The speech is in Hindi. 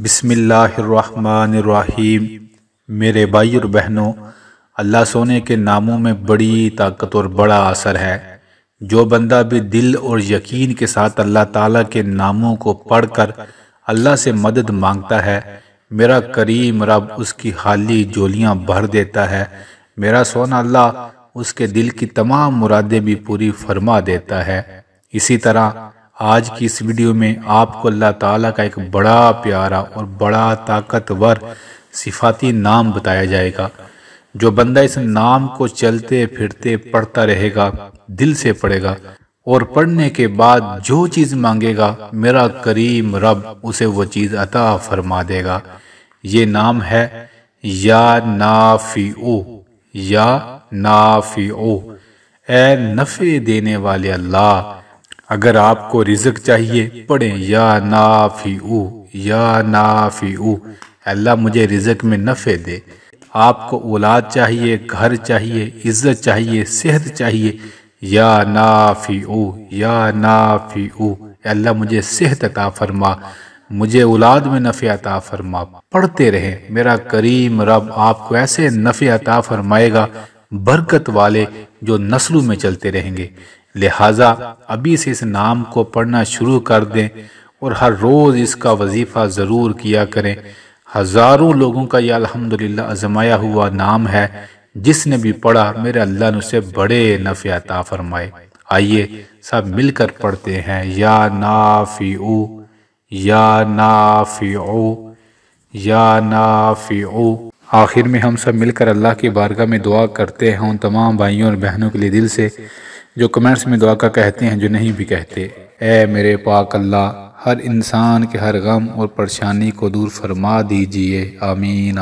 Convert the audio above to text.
बिसमीम मेरे भाई और बहनों अल्लाह सोने के नामों में बड़ी ताकत और बड़ा असर है जो बंदा भी दिल और यकीन के साथ अल्लाह ताला के नामों को पढ़कर अल्लाह से मदद मांगता है मेरा करीम रब उसकी हाली जोलियां भर देता है मेरा सोना अल्लाह उसके दिल की तमाम मुरादें भी पूरी फरमा देता है इसी तरह आज की इस वीडियो में आपको अल्लाह ताला का एक बड़ा प्यारा और बड़ा ताकतवर सिफाती नाम बताया जाएगा जो बंदा इस नाम को चलते फिरते पढ़ता रहेगा दिल से पढ़ेगा और पढ़ने के बाद जो चीज़ मांगेगा मेरा करीम रब उसे वो चीज़ अता फरमा देगा ये नाम है या नाफी ओ या नाफी ओ ए नफ़े देने वाले अल्लाह अगर आपको रिजक चाहिए पढ़ें या ना फी ऊ या फी ऊ अल्लाह मुझे रिजक में नफ़े दे आपको औलाद चाहिए घर चाहिए इज़्ज़त चाहिए सेहत चाहिए या ना फी ऊ या फी ऊ अल्लाह मुझे सेहत अता फरमा मुझे औलाद में नफ़े अता फरमा पढ़ते रहें मेरा करीम रब आपको ऐसे नफ़े अता फरमाएगा बरकत वाले जो नस्लों में चलते रहेंगे लिहाजा अभी से इस नाम को पढ़ना शुरू कर दें और हर रोज़ इसका वजीफ़ा ज़रूर किया करें हज़ारों लोगों का यह अल्हम्दुलिल्लाह आजमाया हुआ नाम है जिसने भी पढ़ा मेरे अल्लाह ने उसे बड़े नफ़े अता फरमाए आइए सब मिलकर पढ़ते हैं या नाफ़ी या नाफ़ी या नाफ़ी आखिर में हम सब मिलकर अल्लाह की बारगाह में दुआ करते हैं उन तमाम भाइयों और बहनों के लिए दिल से जो कमेंट्स में दुआ का कहते हैं जो नहीं भी कहते ए मेरे पाक अल्लाह हर इंसान के हर गम और परेशानी को दूर फरमा दीजिए आमीन